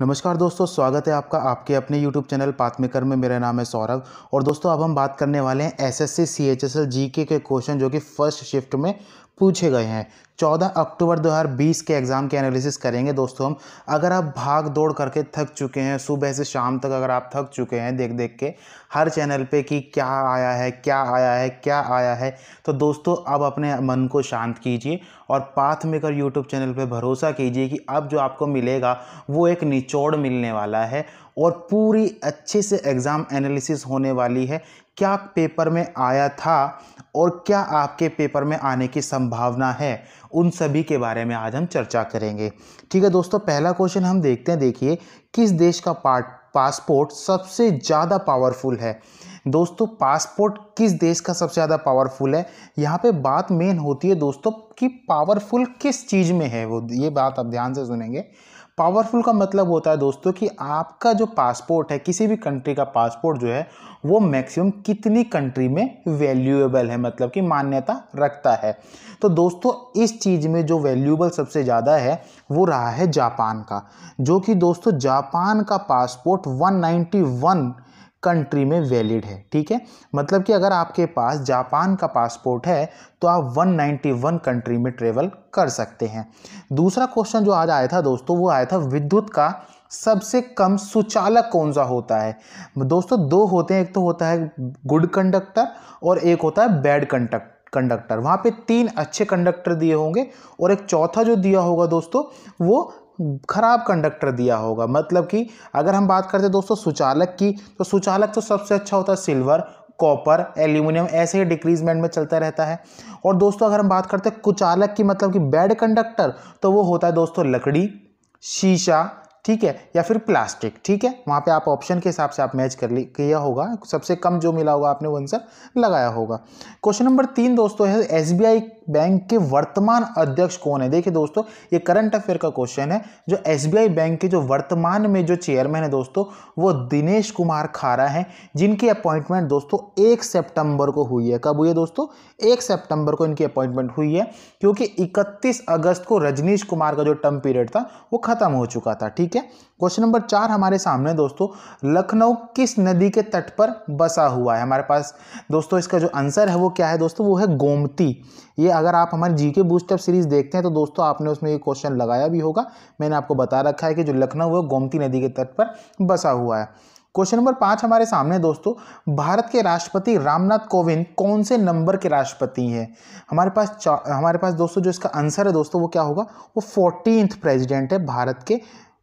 नमस्कार दोस्तों स्वागत है आपका आपके अपने यूट्यूब चैनल पाथमेकर में मेरा नाम है सौरभ और दोस्तों अब हम बात करने वाले हैं एस सीएचएसएल जीके के क्वेश्चन जो कि फर्स्ट शिफ्ट में पूछे गए हैं 14 अक्टूबर 2020 के एग्ज़ाम के एनालिसिस करेंगे दोस्तों हम अगर आप भाग दौड़ करके थक चुके हैं सुबह से शाम तक अगर आप थक चुके हैं देख देख के हर चैनल पे कि क्या आया है क्या आया है क्या आया है तो दोस्तों अब अपने मन को शांत कीजिए और पाथ मेकर यूट्यूब चैनल पे भरोसा कीजिए कि अब जो आपको मिलेगा वो एक निचोड़ मिलने वाला है और पूरी अच्छे से एग्ज़ाम एनालिसिस होने वाली है क्या पेपर में आया था और क्या आपके पेपर में आने की संभावना है उन सभी के बारे में आज हम चर्चा करेंगे ठीक है दोस्तों पहला क्वेश्चन हम देखते हैं देखिए किस देश का पार्ट पासपोर्ट सबसे ज़्यादा पावरफुल है दोस्तों पासपोर्ट किस देश का सबसे ज़्यादा पावरफुल है यहाँ पे बात मेन होती है दोस्तों कि पावरफुल किस चीज़ में है वो ये बात आप ध्यान से सुनेंगे पावरफुल का मतलब होता है दोस्तों कि आपका जो पासपोर्ट है किसी भी कंट्री का पासपोर्ट जो है वो मैक्सिमम कितनी कंट्री में वैल्यूएबल है मतलब कि मान्यता रखता है तो दोस्तों इस चीज़ में जो वैल्यूएबल सबसे ज़्यादा है वो रहा है जापान का जो कि दोस्तों जापान का पासपोर्ट 191 कंट्री में वैलिड है ठीक है मतलब कि अगर आपके पास जापान का पासपोर्ट है तो आप 191 कंट्री में ट्रेवल कर सकते हैं दूसरा क्वेश्चन जो आज आया था दोस्तों वो आया था विद्युत का सबसे कम सुचालक कौन सा होता है दोस्तों दो होते हैं एक तो होता है गुड कंडक्टर और एक होता है बैड कंडक्टर कंडक्टर वहाँ पे तीन अच्छे कंडक्टर दिए होंगे और एक चौथा जो दिया होगा दोस्तों वो खराब कंडक्टर दिया होगा मतलब कि अगर हम बात करते हैं दोस्तों सुचालक की तो सुचालक तो सबसे अच्छा होता है सिल्वर कॉपर एल्यूमिनियम ऐसे ही डिक्रीजमेंट में चलता रहता है और दोस्तों अगर हम बात करते हैं कुचालक की मतलब कि बैड कंडक्टर तो वो होता है दोस्तों लकड़ी शीशा ठीक है या फिर प्लास्टिक ठीक है वहाँ पे आप ऑप्शन के हिसाब से आप मैच कर ली किया होगा सबसे कम जो मिला होगा आपने वो आंसर लगाया होगा क्वेश्चन नंबर तीन दोस्तों है एस बैंक के वर्तमान अध्यक्ष कौन है देखिए दोस्तों ये करंट अफेयर का क्वेश्चन है जो एस बैंक के जो वर्तमान में जो चेयरमैन है दोस्तों वो दिनेश कुमार खारा हैं जिनकी अपॉइंटमेंट दोस्तों एक सेप्टेम्बर को हुई है कब हुई है दोस्तों एक सेप्टेम्बर को इनकी अपॉइंटमेंट हुई है क्योंकि इकतीस अगस्त को रजनीश कुमार का जो टर्म पीरियड था वो खत्म हो चुका था ठीक है है क्वेश्चन नंबर चार हमारे सामने दोस्तों लखनऊ किस नदी के तट पर बसा हुआ है हमारे पास दोस्तों इसका जो आंसर है वो क्या है दोस्तों वो है गोमती ये अगर आप हमारे जी के बूस्टअप सीरीज देखते हैं तो दोस्तों आपने उसमें ये क्वेश्चन लगाया भी होगा मैंने आपको बता रखा है कि जो लखनऊ है गोमती नदी के तट पर बसा हुआ है क्वेश्चन नंबर पाँच हमारे सामने दोस्तों भारत के राष्ट्रपति रामनाथ कोविंद कौन से नंबर के राष्ट्रपति हैं हमारे पास हमारे पास दोस्तों जो इसका आंसर है दोस्तों वो क्या होगा वो फोर्टीन प्रेसिडेंट है भारत के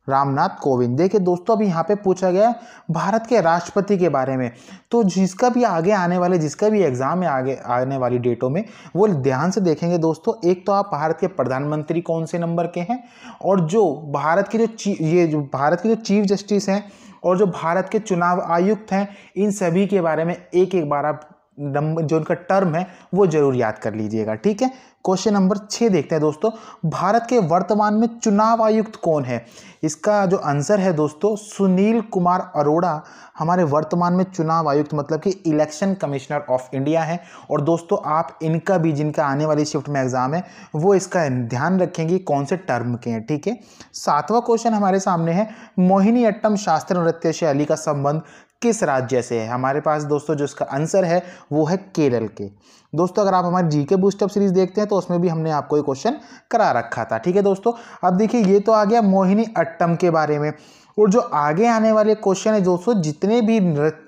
रामनाथ कोविंद देखिए दोस्तों अभी यहाँ पे पूछा गया है भारत के राष्ट्रपति के बारे में तो जिसका भी आगे आने वाले जिसका भी एग्ज़ाम है आगे आने वाली डेटों में वो ध्यान से देखेंगे दोस्तों एक तो आप भारत के प्रधानमंत्री कौन से नंबर के हैं और जो भारत के जो ये जो भारत के जो चीफ जस्टिस हैं और जो भारत के चुनाव आयुक्त हैं इन सभी के बारे में एक एक बार आप नंबर जो उनका टर्म है वो जरूर याद कर लीजिएगा ठीक है क्वेश्चन नंबर छः देखते हैं दोस्तों भारत के वर्तमान में चुनाव आयुक्त कौन है इसका जो आंसर है दोस्तों सुनील कुमार अरोड़ा हमारे वर्तमान में चुनाव आयुक्त मतलब कि इलेक्शन कमिश्नर ऑफ इंडिया है और दोस्तों आप इनका भी जिनका आने वाली शिफ्ट में एग्ज़ाम है वो इसका ध्यान रखेंगे कौन से टर्म के हैं ठीक है सातवां क्वेश्चन हमारे सामने है मोहिनी अट्टम शास्त्र नृत्य शैली का संबंध किस राज्य से है हमारे पास दोस्तों जो इसका आंसर है वो है केरल के दोस्तों अगर आप हमारे जीके बूस्टअप सीरीज देखते हैं तो उसमें भी हमने आपको ये क्वेश्चन करा रखा था ठीक है दोस्तों अब देखिए ये तो आ गया मोहिनी अट्टम के बारे में और जो आगे आने वाले क्वेश्चन है दोस्तों जितने भी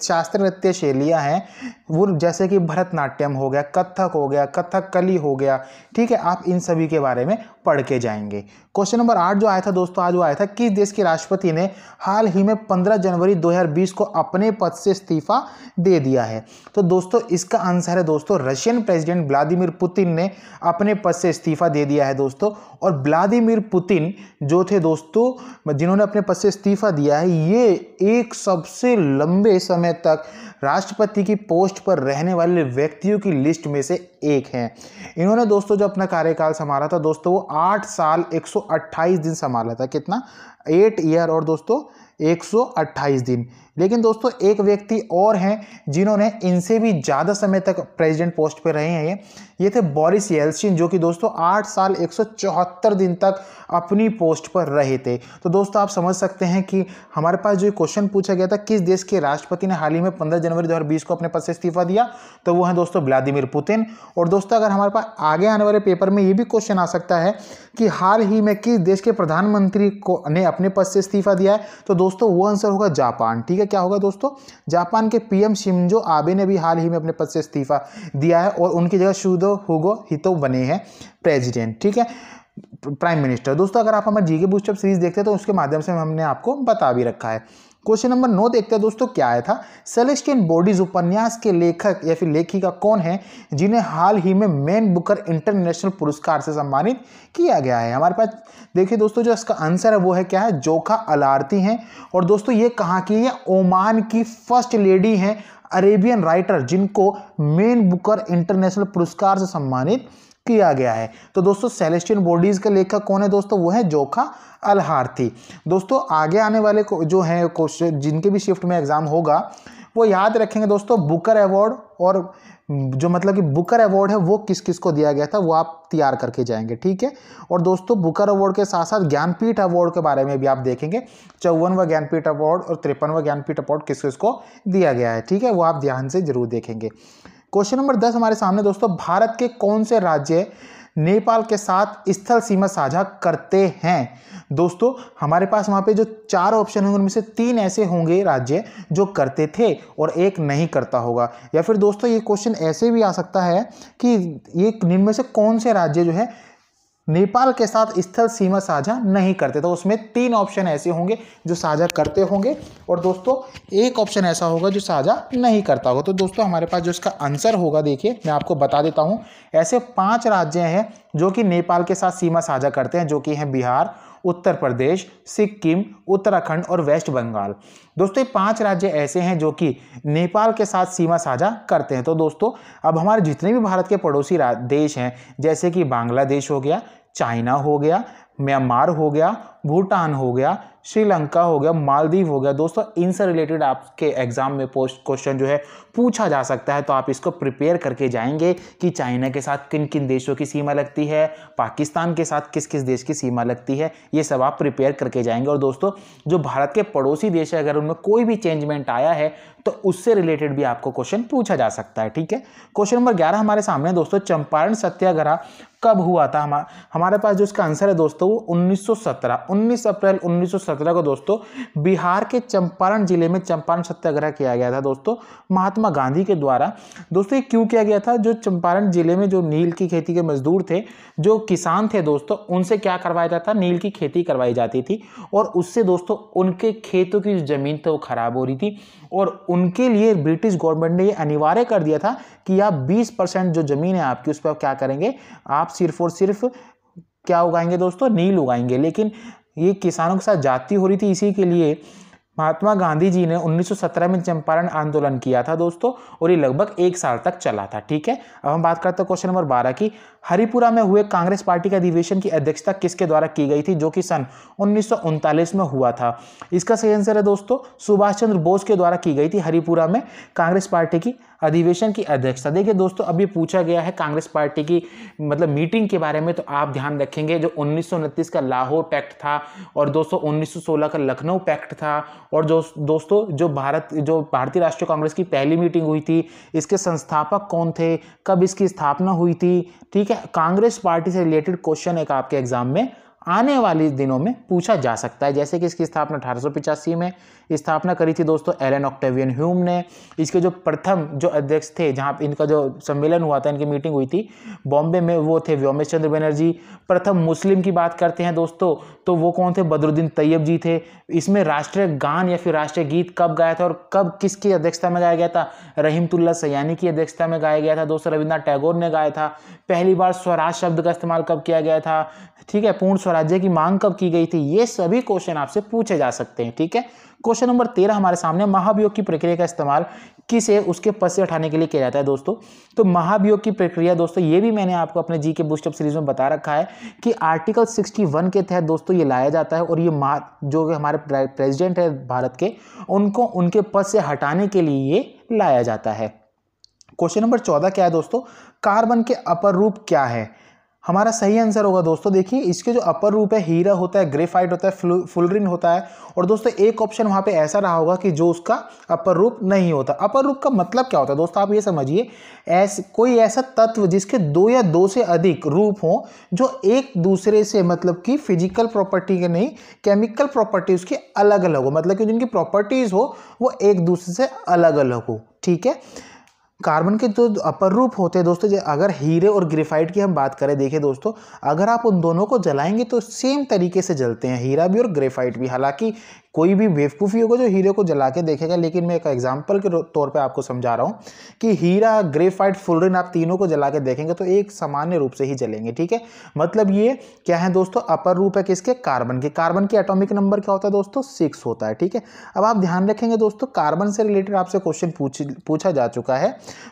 शास्त्र नृत्य शैलियाँ हैं वो जैसे कि भरतनाट्यम हो गया कथक हो गया कथक कली हो गया ठीक है आप इन सभी के बारे में पढ़ के जाएंगे क्वेश्चन नंबर आठ जो आया था दोस्तों आज वो आया था किस देश के राष्ट्रपति ने हाल ही में पंद्रह जनवरी दो को अपने पद से इस्तीफा दे दिया है तो दोस्तों इसका आंसर है दोस्तों रशियन प्रेजिडेंट व्लादिमिर पुतिन ने अपने पद से इस्तीफा दे दिया है दोस्तों और व्लादिमिर पुतिन जो थे दोस्तों जिन्होंने अपने पद से इस्तीफा इस्तीफा दिया है ये एक सबसे लंबे समय तक राष्ट्रपति की पोस्ट पर रहने वाले व्यक्तियों की लिस्ट में से एक हैं इन्होंने दोस्तों जो अपना कार्यकाल संभाला था दोस्तों वो आठ साल 128 दिन संभाला था कितना एट ईयर और दोस्तों 128 दिन लेकिन दोस्तों एक व्यक्ति और हैं जिन्होंने इनसे भी ज़्यादा समय तक प्रेसिडेंट पोस्ट पर रहे हैं ये ये थे बॉरिस येल्सिन जो कि दोस्तों आठ साल एक दिन तक अपनी पोस्ट पर रहे थे तो दोस्तों आप समझ सकते हैं कि हमारे पास जो क्वेश्चन पूछा गया था किस देश के राष्ट्रपति ने हाल ही में पंद्रह जनवरी दो को अपने पद से इस्तीफा दिया तो वो है दोस्तों व्लादिमिर पुतिन और दोस्तों अगर हमारे पास आगे आने वाले पेपर में ये भी क्वेश्चन आ सकता है कि हाल ही में किस देश के प्रधानमंत्री को ने अपने पद से इस्तीफा दिया है तो दोस्तों वो आंसर होगा जापान ठीक है क्या होगा दोस्तों जापान के पीएम शिमजो आबे ने भी हाल ही में अपने पद से इस्तीफा दिया है और उनकी जगह शुदो हुगो हितो बने हैं प्रेजिडेंट ठीक है प्राइम मिनिस्टर दोस्तों अगर आप हमारे जीके के बूस्टअप सीरीज देखते हैं तो उसके माध्यम से हमने आपको बता भी रखा है क्वेश्चन नंबर नौ देखते हैं दोस्तों क्या आया था इन बॉडीज उपन्यास के लेखक या फिर लेखिका कौन है जिन्हें हाल ही में मैन बुकर इंटरनेशनल पुरस्कार से सम्मानित किया गया है हमारे पास देखिए दोस्तों जो इसका आंसर है वो है क्या है जोखा अलारती हैं और दोस्तों ये कहाँ की है ओमान की फर्स्ट लेडी हैं अरेबियन राइटर जिनको मेन बुकर इंटरनेशनल पुरस्कार से सम्मानित किया गया है तो दोस्तों सेलेस्टियन बॉडीज़ का लेखक कौन है दोस्तों वो है जोखा अलहार्थी दोस्तों आगे आने वाले को जो है क्वेश्चन जिनके भी शिफ्ट में एग्ज़ाम होगा वो याद रखेंगे दोस्तों बुकर अवार्ड और जो मतलब कि बुकर अवार्ड है वो किस किस को दिया गया था वो आप तैयार करके जाएंगे ठीक है और दोस्तों बुकर अवार्ड के साथ साथ ज्ञानपीठ अवार्ड के बारे में भी आप देखेंगे चौवनवा ज्ञानपीठ अवार्ड और तिरपनवा ज्ञानपीठ अवार्ड किस किस को दिया गया है ठीक है वो आप ध्यान से जरूर देखेंगे क्वेश्चन नंबर दस हमारे सामने दोस्तों भारत के कौन से राज्य नेपाल के साथ स्थल सीमा साझा करते हैं दोस्तों हमारे पास वहाँ पे जो चार ऑप्शन होंगे उनमें से तीन ऐसे होंगे राज्य जो करते थे और एक नहीं करता होगा या फिर दोस्तों ये क्वेश्चन ऐसे भी आ सकता है कि ये निम्न में से कौन से राज्य जो है नेपाल के साथ स्थल सीमा साझा नहीं करते तो उसमें तीन ऑप्शन ऐसे होंगे जो साझा करते होंगे और दोस्तों एक ऑप्शन ऐसा होगा जो साझा नहीं करता होगा तो दोस्तों हमारे पास जो इसका आंसर होगा देखिए मैं आपको बता देता हूँ ऐसे पाँच राज्य हैं जो कि नेपाल के साथ सीमा साझा करते हैं जो कि हैं बिहार उत्तर प्रदेश सिक्किम उत्तराखंड और वेस्ट बंगाल दोस्तों ये पांच राज्य ऐसे हैं जो कि नेपाल के साथ सीमा साझा करते हैं तो दोस्तों अब हमारे जितने भी भारत के पड़ोसी देश हैं जैसे कि बांग्लादेश हो गया चाइना हो गया म्यांमार हो गया भूटान हो गया श्रीलंका हो गया मालदीव हो गया दोस्तों इनसे रिलेटेड आपके एग्जाम में पोस्ट क्वेश्चन जो है पूछा जा सकता है तो आप इसको प्रिपेयर करके जाएंगे कि चाइना के साथ किन किन देशों की सीमा लगती है पाकिस्तान के साथ किस किस देश की सीमा लगती है ये सब आप प्रिपेयर करके जाएंगे और दोस्तों जो भारत के पड़ोसी देश है अगर उनमें कोई भी चेंजमेंट आया है तो उससे रिलेटेड भी आपको क्वेश्चन पूछा जा सकता है ठीक है क्वेश्चन नंबर ग्यारह हमारे सामने दोस्तों चंपारण सत्याग्रह कब हुआ था हमारे पास जो इसका आंसर है दोस्तों वो 1917 19 अप्रैल 1917 को दोस्तों बिहार के चंपारण जिले में चंपारण सत्याग्रह किया गया था दोस्तों महात्मा गांधी के द्वारा दोस्तों ये क्यों किया गया था जो चंपारण जिले में जो नील की खेती के मजदूर थे जो किसान थे दोस्तों उनसे क्या करवाया जाता नील की खेती करवाई जाती थी और उससे दोस्तों उनके खेतों की ज़मीन थी वो तो खराब हो रही थी और उनके लिए ब्रिटिश गवर्नमेंट ने ये अनिवार्य कर दिया था कि आप बीस परसेंट जो ज़मीन है आपकी उस पर आप क्या करेंगे आप सिर्फ और सिर्फ क्या उगाएंगे दोस्तों नील उगाएंगे लेकिन ये किसानों के साथ जाति हो रही थी इसी के लिए महात्मा गांधी जी ने 1917 में चंपारण आंदोलन किया था दोस्तों और ये लगभग एक साल तक चला था ठीक है अब हम बात करते हैं क्वेश्चन नंबर बारह की हरिपुरा में हुए कांग्रेस पार्टी के अधिवेशन की अध्यक्षता किसके द्वारा की गई थी जो कि सन उन्नीस में हुआ था इसका सही आंसर है दोस्तों सुभाष चंद्र बोस के द्वारा की गई थी हरिपुरा में कांग्रेस पार्टी की अधिवेशन की अध्यक्षता देखिए दोस्तों अभी पूछा गया है कांग्रेस पार्टी की मतलब मीटिंग के बारे में तो आप ध्यान रखेंगे जो उन्नीस का लाहौर पैक्ट था और दोस्तों उन्नीस का लखनऊ पैक्ट था और जो दोस्तों जो भारत जो भारतीय राष्ट्रीय कांग्रेस की पहली मीटिंग हुई थी इसके संस्थापक कौन थे कब इसकी स्थापना हुई थी ठीक है कांग्रेस पार्टी से रिलेटेड क्वेश्चन एक आपके एग्जाम में आने वाले दिनों में पूछा जा सकता है जैसे कि इसकी स्थापना अठारह में स्थापना करी थी दोस्तों एलन ऑक्टेवियन ह्यूम ने इसके जो प्रथम जो अध्यक्ष थे जहाँ इनका जो सम्मेलन हुआ था इनकी मीटिंग हुई थी बॉम्बे में वो थे व्योमेश चंद्र बनर्जी प्रथम मुस्लिम की बात करते हैं दोस्तों तो वो कौन थे बदरुद्दीन तैयब जी थे इसमें राष्ट्रीय गान या फिर राष्ट्रीय गीत कब गाया था और कब किसकी अध्यक्षता में गाया गया था रहीमतुल्ला सयानी की अध्यक्षता में गाया गया था दोस्तों रविन्द्रनाथ टैगोर ने गाया था पहली बार स्वराज शब्द का इस्तेमाल कब किया गया था ठीक है पूर्ण स्वराज्य की मांग कब की गई थी ये सभी क्वेश्चन आपसे पूछे जा सकते हैं ठीक है क्वेश्चन नंबर तेरह हमारे सामने महाभियोग की प्रक्रिया का इस्तेमाल किसे उसके पद से हटाने के लिए किया जाता है दोस्तों तो महाभियोग की प्रक्रिया दोस्तों ये भी मैंने आपको अपने जी के बुस्टअप सीरीज में बता रखा है कि आर्टिकल 61 के तहत दोस्तों ये लाया जाता है और ये महा जो हमारे प्रेसिडेंट है भारत के उनको उनके पद से हटाने के लिए ये लाया जाता है क्वेश्चन नंबर चौदह क्या है दोस्तों कार्बन के अपर रूप क्या है हमारा सही आंसर होगा दोस्तों देखिए इसके जो अपर रूप है हीरा होता है ग्रेफाइट होता है फुलरिन होता है और दोस्तों एक ऑप्शन वहाँ पे ऐसा रहा होगा कि जो उसका अपर रूप नहीं होता अपर रूप का मतलब क्या होता है दोस्तों आप ये समझिए ऐस कोई ऐसा तत्व जिसके दो या दो से अधिक रूप हों जो एक दूसरे से मतलब कि फिजिकल प्रॉपर्टी के नहीं केमिकल प्रॉपर्टी उसकी अलग अलग हो मतलब कि जिनकी प्रॉपर्टीज़ हो वो एक दूसरे से अलग अलग हो ठीक है कार्बन के जो तो अपर रूप होते हैं दोस्तों अगर हीरे और ग्रेफाइट की हम बात करें देखें दोस्तों अगर आप उन दोनों को जलाएंगे तो सेम तरीके से जलते हैं हीरा भी और ग्रेफाइट भी हालांकि कोई भी बेवकूफ़ी होगा जो हीरे को जला के देखेगा लेकिन मैं एक एग्जाम्पल के तौर पर आपको समझा रहा हूँ कि हीरा ग्रेफाइट फुलरिन आप तीनों को जला के देखेंगे तो एक सामान्य रूप से ही जलेंगे ठीक है मतलब ये क्या है दोस्तों अपर रूप है किसके कार्बन के कार्बन के एटोमिक नंबर क्या होता है दोस्तों सिक्स होता है ठीक है अब आप ध्यान रखेंगे दोस्तों कार्बन से रिलेटेड आपसे क्वेश्चन पूछा जा चुका है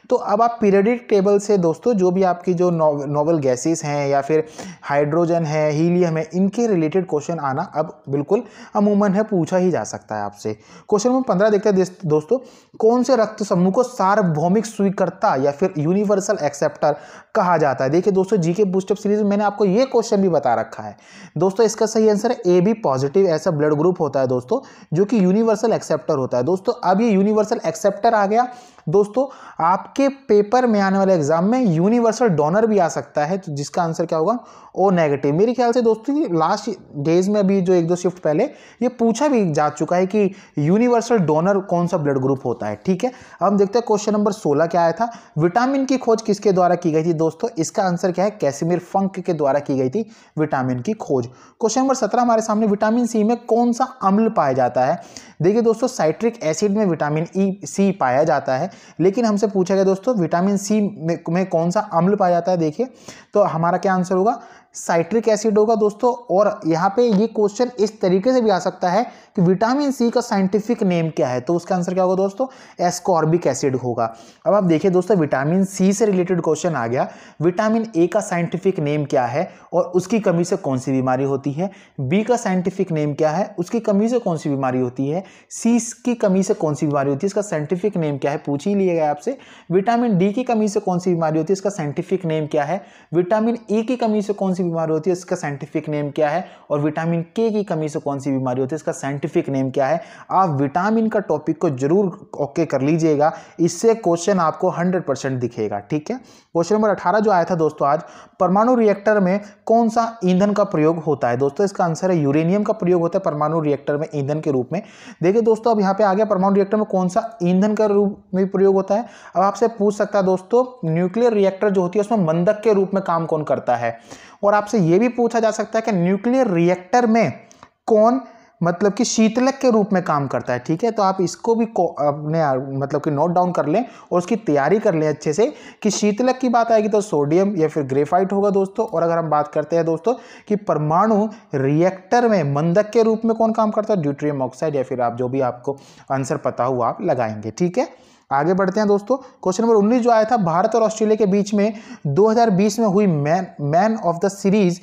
तो अब आप पीरियडिक टेबल से दोस्तों जो भी आपकी जो नॉवल गैसेस हैं या फिर हाइड्रोजन है हीलियम है इनके रिलेटेड क्वेश्चन आना अब बिल्कुल अमूमन है पूछा पूछा ही जा सकता है आपसे क्वेश्चन नंबर पंद्रह देखते हैं दोस्तों कौन से रक्त समूह को सार्वभौमिक स्वीकर्ता या फिर यूनिवर्सल एक्सेप्टर कहा जाता है देखिए दोस्तों जीके बूस्टअप सीरीज में मैंने आपको ये क्वेश्चन भी बता रखा है दोस्तों इसका सही आंसर है ए बी पॉजिटिव ऐसा ब्लड ग्रुप होता है दोस्तों जो कि यूनिवर्सल एक्सेप्टर होता है दोस्तों अब ये यूनिवर्सल एक्सेप्टर आ गया दोस्तों आपके पेपर में आने वाले एग्जाम में यूनिवर्सल डोनर भी आ सकता है तो जिसका आंसर क्या होगा ओ नेगेटिव मेरे ख्याल से दोस्तों लास्ट डेज में अभी जो एक दो शिफ्ट पहले ये पूछा भी जा चुका है कि यूनिवर्सल डोनर कौन सा ब्लड ग्रुप होता है ठीक है अब हम देखते हैं क्वेश्चन नंबर सोलह क्या आया था विटामिन की खोज किसके द्वारा की गई थी दोस्तों इसका आंसर क्या है कैसेमिर फंक के द्वारा की गई थी विटामिन की खोज क्वेश्चन नंबर सत्रह हमारे सामने विटामिन सी में कौन सा अम्ल पाया जाता है देखिए दोस्तों साइट्रिक एसिड में विटामिन ई e, सी पाया जाता है लेकिन हमसे पूछा गया दोस्तों विटामिन सी में, में कौन सा अम्ल पाया जाता है देखिए तो हमारा क्या आंसर होगा साइट्रिक एसिड होगा दोस्तों और यहाँ पे ये क्वेश्चन इस तरीके से भी आ सकता है कि विटामिन सी का साइंटिफिक नेम क्या है तो उसका आंसर क्या होगा दोस्तों एस्कॉर्बिक एसिड होगा अब आप देखिए दोस्तों विटामिन सी से रिलेटेड क्वेश्चन आ गया विटामिन ए का साइंटिफिक नेम क्या है और उसकी कमी से कौन सी बीमारी होती है बी का साइंटिफिक नेम क्या है उसकी कमी से कौन सी बीमारी होती है सी की कमी से कौन सी बीमारी होती है इसका साइंटिफिक नेम क्या है पूछ ही लिया गया आपसे विटामिन डी की कमी से कौन सी बीमारी होती है इसका साइंटिफिक नेम क्या है विटामिन ए की कमी से कौन सी सी बीमारी होती है इसका साइंटिफिक नेम क्या है और विटामिन के की कमी से कौन सी बीमारी होती है इसका साइंटिफिक नेम क्या है आप विटामिन का टॉपिक को जरूर ओके कर लीजिएगा इससे क्वेश्चन आपको हंड्रेड परसेंट दिखेगा ठीक है क्वेश्चन नंबर अठारह जो आया था दोस्तों आज परमाणु रिएक्टर में कौन सा ईंधन का प्रयोग होता है दोस्तों इसका आंसर है यूरेनियम का प्रयोग होता है परमाणु रिएक्टर में ईंधन के रूप में देखिए दोस्तों अब यहाँ पे आ गया परमाणु रिएक्टर में कौन सा ईंधन का रूप में प्रयोग होता है अब आपसे पूछ सकता है दोस्तों न्यूक्लियर रिएक्टर जो होती है उसमें मंदक के रूप में काम कौन करता है और आपसे ये भी पूछा जा सकता है कि न्यूक्लियर रिएक्टर में कौन मतलब कि शीतलक के रूप में काम करता है ठीक है तो आप इसको भी अपने मतलब कि नोट डाउन कर लें और उसकी तैयारी कर लें अच्छे से कि शीतलक की बात आएगी तो सोडियम या फिर ग्रेफाइट होगा दोस्तों और अगर हम बात करते हैं दोस्तों कि परमाणु रिएक्टर में मंदक के रूप में कौन काम करता है ड्यूट्रियम ऑक्साइड या फिर आप जो भी आपको आंसर पता हुआ आप लगाएंगे ठीक है आगे बढ़ते हैं दोस्तों क्वेश्चन नंबर 19 जो आया था भारत और ऑस्ट्रेलिया के बीच में 2020 में हुई man man of the series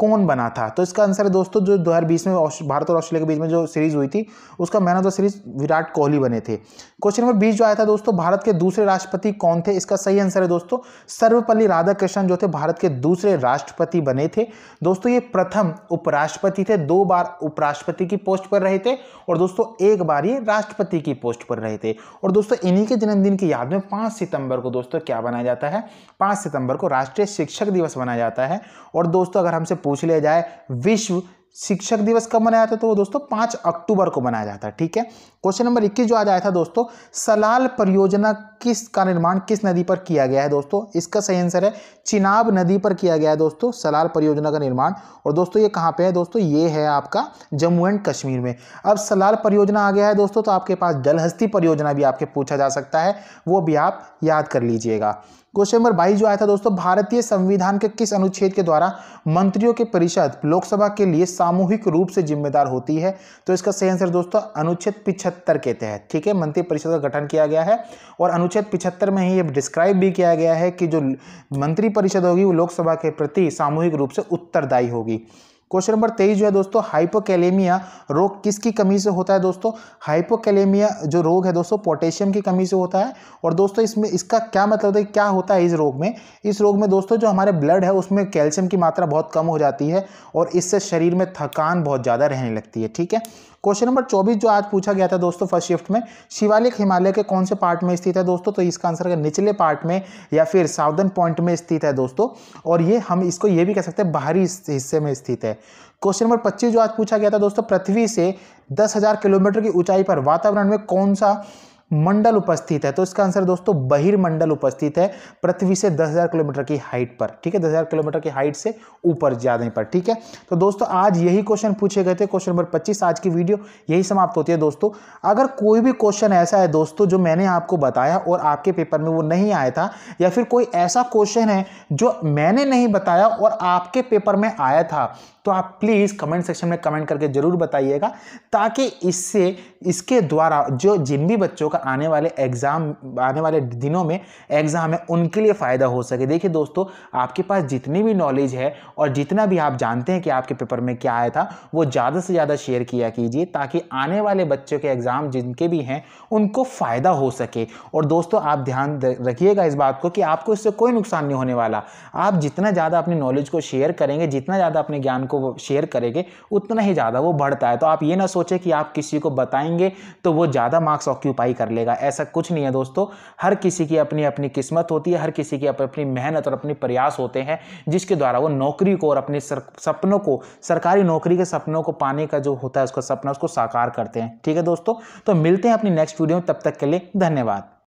कौन बना था तो इसका आंसर है दोस्तों जो 2020 में भारत और ऑस्ट्रेलिया के बीच में जो सीरीज हुई थी उसका man of the series Virat Kohli बने थे क्वेश्चन नंबर बीस जो आया था दोस्तों भारत के दूसरे राष्ट्रपति कौन थे इसका सही आंसर है दोस्तों सर्वपल्ली राधाकृष्णन जो थे भारत के दूसरे राष्ट्रपति बने थे दोस्तों ये प्रथम उपराष्ट्रपति थे दो बार उपराष्ट्रपति की पोस्ट पर रहे थे और दोस्तों एक बार ये राष्ट्रपति की पोस्ट पर रहे थे और दोस्तों इन्हीं के जन्मदिन की याद में पाँच सितंबर को दोस्तों क्या बनाया जाता है पाँच सितंबर को राष्ट्रीय शिक्षक दिवस मनाया जाता है और दोस्तों अगर हमसे पूछ लिया जाए विश्व शिक्षक दिवस कब मनाया जाता है तो वो दोस्तों पाँच अक्टूबर को मनाया जाता है ठीक है क्वेश्चन नंबर इक्कीस जो आज आया था दोस्तों सलाल परियोजना किस का निर्माण किस नदी पर किया गया है दोस्तों इसका सही आंसर है चिनाब नदी पर किया गया है दोस्तों सलाल परियोजना का निर्माण और दोस्तों ये कहाँ पे है दोस्तों ये है आपका जम्मू एंड कश्मीर में अब सलाल परियोजना आ गया है दोस्तों तो आपके पास जलहस्ती परियोजना भी आपके पूछा जा सकता है वो भी आप याद कर लीजिएगा क्वेश्चन नंबर बाईस जो आया था दोस्तों भारतीय संविधान के किस अनुच्छेद के द्वारा मंत्रियों की परिषद लोकसभा के लिए सामूहिक रूप से जिम्मेदार होती है तो इसका सही आंसर दोस्तों अनुच्छेद पिछहत्तर के तहत ठीक है मंत्री परिषद का गठन किया गया है और अनुच्छेद पिछहत्तर में ही ये डिस्क्राइब भी किया गया है कि जो मंत्रिपरिषद होगी वो लोकसभा के प्रति सामूहिक रूप से उत्तरदायी होगी क्वेश्चन नंबर तेईस जो है दोस्तों हाइपोकैलेमिया रोग किसकी कमी से होता है दोस्तों हाइपोकैलेमिया जो रोग है दोस्तों पोटेशियम की कमी से होता है और दोस्तों इसमें इसका क्या मतलब है क्या होता है इस रोग में इस रोग में दोस्तों जो हमारे ब्लड है उसमें कैल्शियम की मात्रा बहुत कम हो जाती है और इससे शरीर में थकान बहुत ज़्यादा रहने लगती है ठीक है क्वेश्चन नंबर चौबीस जो आज पूछा गया था दोस्तों फर्स्ट शिफ्ट में शिवालिक हिमालय के कौन से पार्ट में स्थित है दोस्तों तो इसका आंसर है निचले पार्ट में या फिर साउदर्न पॉइंट में स्थित है दोस्तों और ये हम इसको ये भी कह सकते हैं बाहरी हिस्से में स्थित है क्वेश्चन नंबर पच्चीस जो आज पूछा गया था दोस्तों पृथ्वी से दस हज़ार किलोमीटर की ऊंचाई पर वातावरण में कौन सा मंडल उपस्थित है तो इसका आंसर दोस्तों बहिर्मंडल उपस्थित है पृथ्वी से 10000 किलोमीटर की हाइट पर ठीक है 10000 किलोमीटर की हाइट से ऊपर ज़्यादा पर ठीक है तो दोस्तों आज यही क्वेश्चन पूछे गए थे क्वेश्चन नंबर 25 आज की वीडियो यही समाप्त होती है दोस्तों अगर कोई भी क्वेश्चन ऐसा है दोस्तों जो मैंने आपको बताया और आपके पेपर में वो नहीं आया था या फिर कोई ऐसा क्वेश्चन है जो मैंने नहीं बताया और आपके पेपर में आया था तो आप प्लीज़ कमेंट सेक्शन में कमेंट करके ज़रूर बताइएगा ताकि इससे इसके द्वारा जो जिन भी बच्चों का आने वाले एग्ज़ाम आने वाले दिनों में एग्ज़ाम है उनके लिए फ़ायदा हो सके देखिए दोस्तों आपके पास जितनी भी नॉलेज है और जितना भी आप जानते हैं कि आपके पेपर में क्या आया था वो ज़्यादा से ज़्यादा शेयर किया कीजिए ताकि आने वाले बच्चों के एग्ज़ाम जिनके भी हैं उनको फ़ायदा हो सके और दोस्तों आप ध्यान रखिएगा इस बात को कि आपको इससे कोई नुकसान नहीं होने वाला आप जितना ज़्यादा अपनी नॉलेज को शेयर करेंगे जितना ज़्यादा अपने ज्ञान को शेयर करेंगे उतना ही ज़्यादा वो बढ़ता है तो आप ये ना सोचें कि आप किसी को बताएंगे तो वो ज़्यादा मार्क्स ऑक्यूपाई कर लेगा ऐसा कुछ नहीं है दोस्तों हर किसी की अपनी अपनी किस्मत होती है हर किसी की अपनी मेहनत और अपने प्रयास होते हैं जिसके द्वारा वो नौकरी को और अपने सपनों को सरकारी नौकरी के सपनों को पाने का जो होता है उसका सपना उसको साकार करते हैं ठीक है दोस्तों तो मिलते हैं अपनी नेक्स्ट वीडियो में तब तक के लिए धन्यवाद